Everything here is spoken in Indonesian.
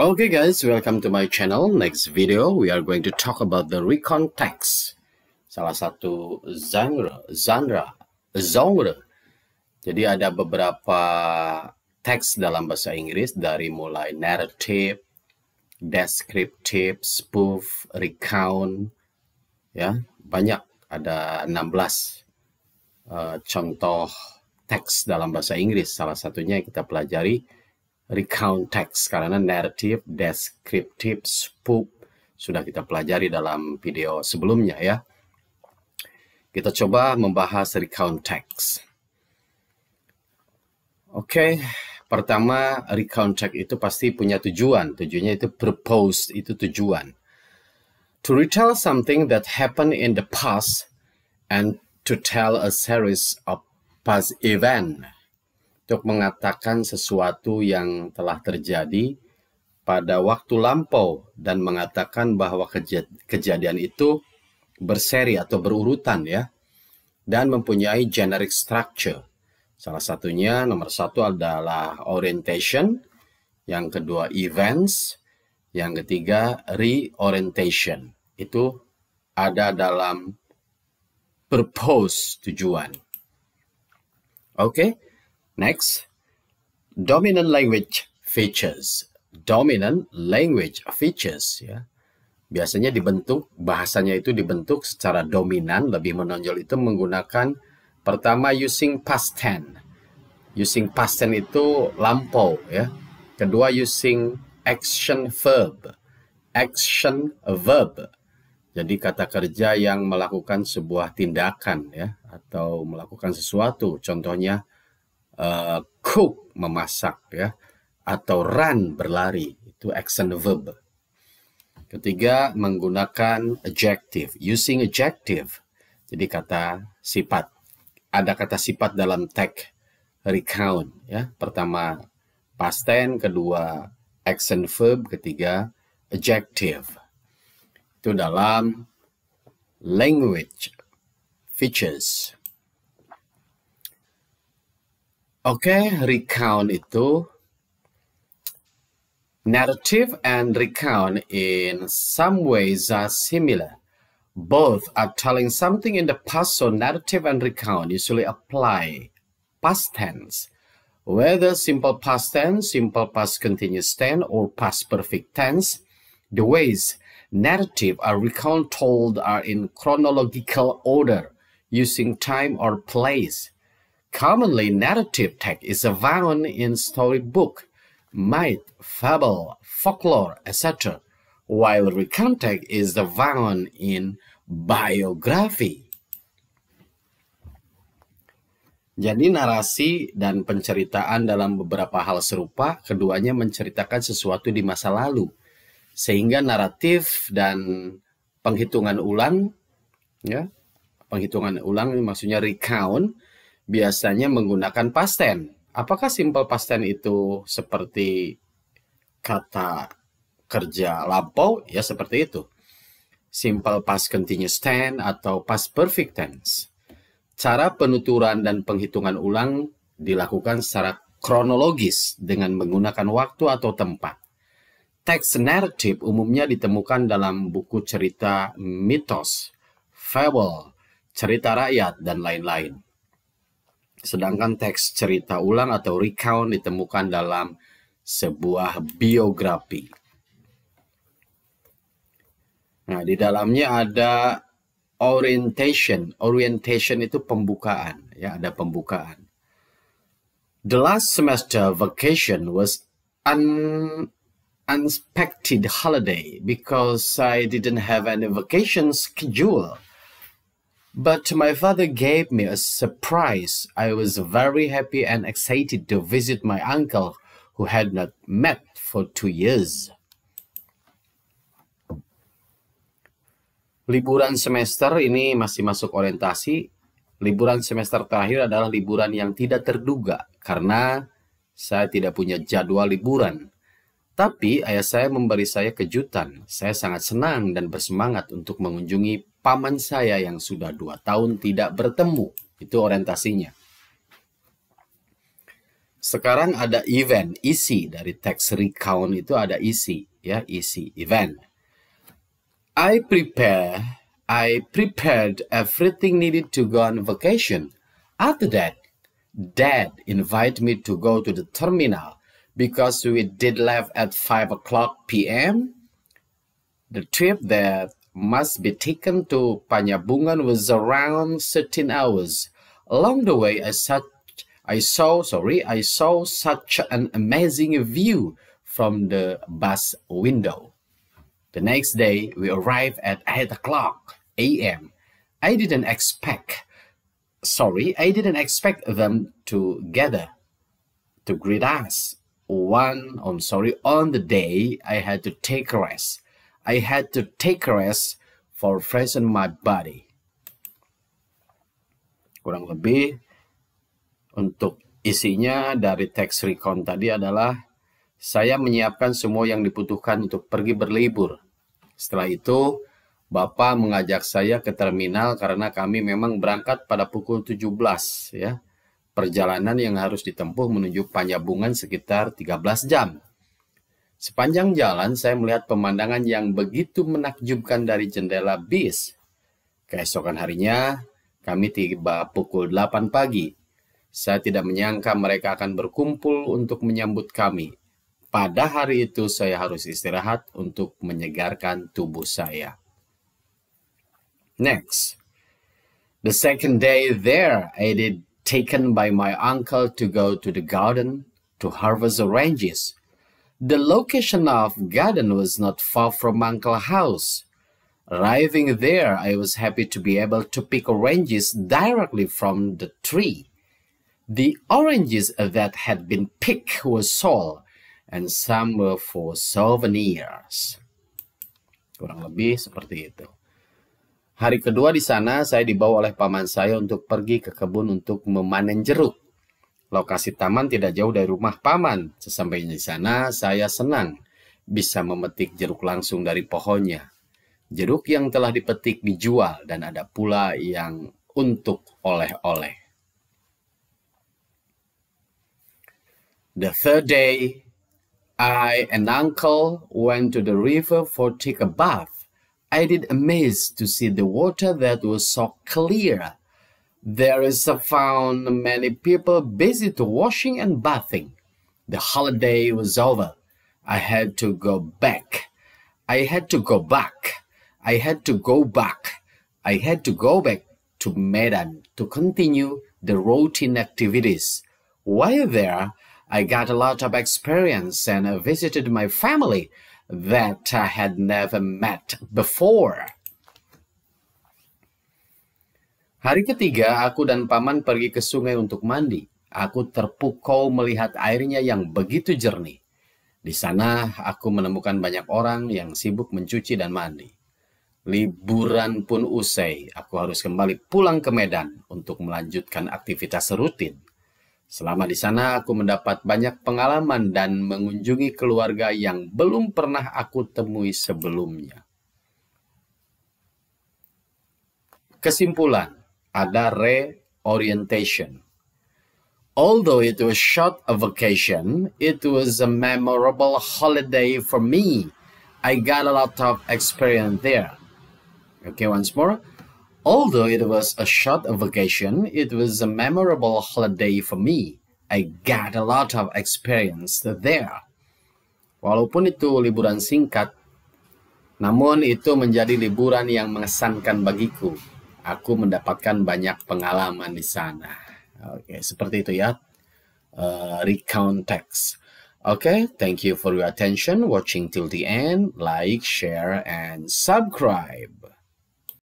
Okay guys, welcome to my channel. Next video, we are going to talk about the Recon text. Salah satu genre, genre, genre. Jadi ada beberapa teks dalam bahasa Inggris dari mulai narrative, descriptive, spoof, recount, ya banyak ada 16 uh, eh, contoh teks dalam bahasa Inggris. Salah satunya yang kita pelajari recount text karena narrative, descriptive, spoop sudah kita pelajari dalam video sebelumnya ya. Kita coba membahas recount text. Oke, okay. pertama recount text itu pasti punya tujuan. Tujuannya itu proposed itu tujuan. To retell something that happened in the past and to tell a series of past events untuk mengatakan sesuatu yang telah terjadi pada waktu lampau dan mengatakan bahwa kejadian itu berseri atau berurutan ya dan mempunyai generic structure. Salah satunya nomor satu adalah orientation, yang kedua events, yang ketiga reorientation. Itu ada dalam purpose tujuan. Oke. Okay? Next, dominant language features. Dominant language features ya. Biasanya dibentuk bahasanya itu dibentuk secara dominan lebih menonjol itu menggunakan pertama using past tense. Using past tense itu lampau ya. Kedua using action verb. Action verb. Jadi kata kerja yang melakukan sebuah tindakan ya atau melakukan sesuatu. Contohnya uh, eh, cook memasak ya atau run berlari itu action verb. Ketiga menggunakan adjective, using adjective. Jadi kata sifat. Ada kata sifat dalam tag recount ya. Pertama past tense, kedua action verb, ketiga adjective. Itu dalam language features. Okay, recount itu narrative and recount in some ways are similar. Both are telling something in the past, so narrative and recount usually apply past tense. Whether simple past tense, simple past continuous tense, or past perfect tense, the ways narrative or recount told are in chronological order using time or place. Commonly, narrative text is found in storybook, myth, fable, folklore, etc., while recount text is found in biography. Jadi narasi dan penceritaan dalam beberapa hal serupa, keduanya menceritakan sesuatu di masa lalu. Sehingga naratif dan penghitungan ulang, ya, penghitungan ulang maksudnya recount, biasanya menggunakan past tense. Apakah simple past tense itu seperti kata kerja lampau? Ya seperti itu. Simple past continuous tense atau past perfect tense. Cara penuturan dan penghitungan ulang dilakukan secara kronologis dengan menggunakan waktu atau tempat. Text narrative umumnya ditemukan dalam buku cerita mitos, fable, cerita rakyat, dan lain-lain. Sedangkan teks cerita ulang atau recount ditemukan dalam sebuah biografi. Nah, di dalamnya ada orientation. Orientation itu pembukaan, ya ada pembukaan. The last semester vacation was an unexpected holiday because I didn't have any vacation schedule. But my father gave me a surprise. I was very happy and excited to visit my uncle, who had not met for two years. Liburan semester ini masih masuk orientasi. Liburan semester terakhir adalah liburan yang tidak terduga karena saya tidak punya jadwal liburan. Tapi ayah saya memberi saya kejutan. Saya sangat senang dan bersemangat untuk mengunjungi paman saya yang sudah dua tahun tidak bertemu. Itu orientasinya. Sekarang ada event, isi e dari tax recount itu ada isi, e ya isi e event. I prepare, I prepared everything needed to go on vacation. After that, Dad invite me to go to the terminal because we did left at 5 o'clock p.m. The trip there. must be taken to Panyabungan was around 13 hours. Along the way, I, such I saw, sorry, I saw such an amazing view from the bus window. The next day, we arrived at 8 o'clock a.m. I didn't expect, sorry, I didn't expect them to gather to greet us. One, I'm oh, sorry, on the day I had to take rest. I had to take a rest for freshen my body. Kurang lebih untuk isinya dari tax recon tadi adalah saya menyiapkan semua yang dibutuhkan untuk pergi berlibur. Setelah itu, Bapak mengajak saya ke terminal karena kami memang berangkat pada pukul 17 ya. Perjalanan yang harus ditempuh menuju Panjabungan sekitar 13 jam. Sepanjang jalan saya melihat pemandangan yang begitu menakjubkan dari jendela bis. Keesokan harinya, kami tiba pukul 8 pagi. Saya tidak menyangka mereka akan berkumpul untuk menyambut kami. Pada hari itu saya harus istirahat untuk menyegarkan tubuh saya. Next. The second day there, I did taken by my uncle to go to the garden to harvest the oranges. The location of garden was not far from Uncle House. Arriving there, I was happy to be able to pick oranges directly from the tree. The oranges that had been picked were sold, and some were for souvenirs. Kurang lebih seperti itu. Hari kedua di sana, saya dibawa oleh paman saya untuk pergi ke kebun untuk memanen jeruk. Lokasi taman tidak jauh dari rumah paman. Sesampainya di sana, saya senang bisa memetik jeruk langsung dari pohonnya. Jeruk yang telah dipetik dijual dan ada pula yang untuk oleh-oleh. The third day, I and uncle went to the river for take a bath. I did amazed to see the water that was so clear There is found many people busy to washing and bathing. The holiday was over. I had to go back. I had to go back. I had to go back. I had to go back to Medan to continue the routine activities. While there, I got a lot of experience and visited my family that I had never met before. Hari ketiga, aku dan paman pergi ke sungai untuk mandi. Aku terpukau melihat airnya yang begitu jernih. Di sana, aku menemukan banyak orang yang sibuk mencuci dan mandi. Liburan pun usai, aku harus kembali pulang ke Medan untuk melanjutkan aktivitas rutin. Selama di sana, aku mendapat banyak pengalaman dan mengunjungi keluarga yang belum pernah aku temui sebelumnya. Kesimpulan, ada reorientation. Although it was short a vacation, it was a memorable holiday for me. I got a lot of experience there. Okay, once more. Although it was a short vacation, it was a memorable holiday for me. I got a lot of experience there. Walaupun itu liburan singkat, namun itu menjadi liburan yang mengesankan bagiku aku mendapatkan banyak pengalaman di sana. Oke, okay, seperti itu ya. Uh, recount text. Okay, thank you for your attention, watching till the end. Like, share, and subscribe.